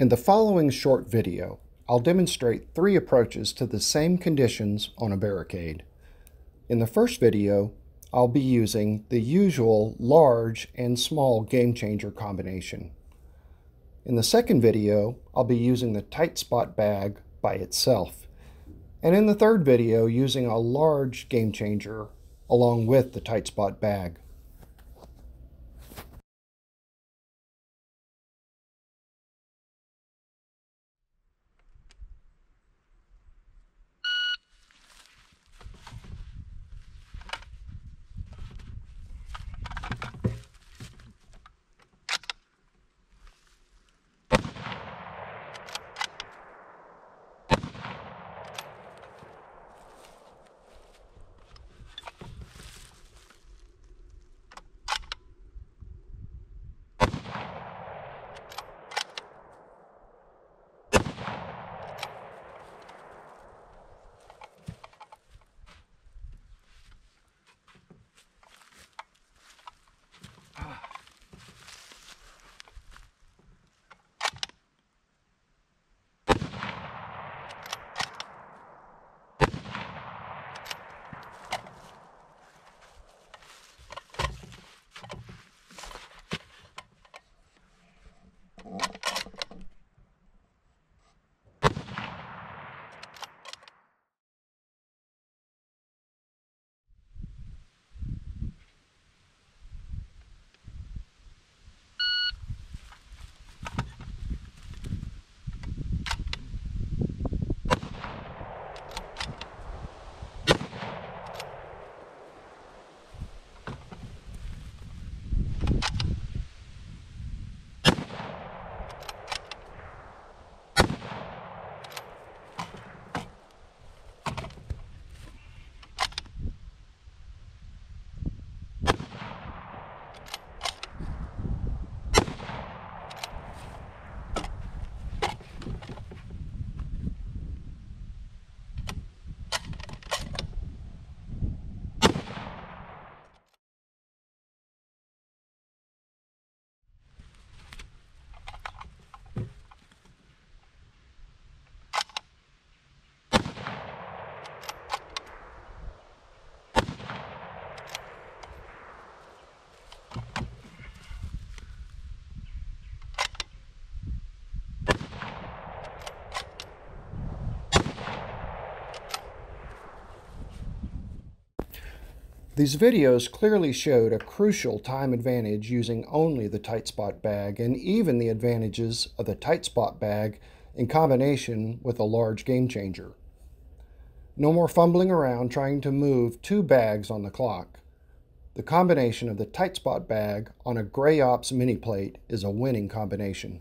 In the following short video, I'll demonstrate three approaches to the same conditions on a barricade. In the first video, I'll be using the usual large and small game changer combination. In the second video, I'll be using the tight spot bag by itself. And in the third video, using a large game changer along with the tight spot bag. These videos clearly showed a crucial time advantage using only the tight spot bag and even the advantages of the tight spot bag in combination with a large game changer. No more fumbling around trying to move two bags on the clock. The combination of the tight spot bag on a Gray Ops mini plate is a winning combination.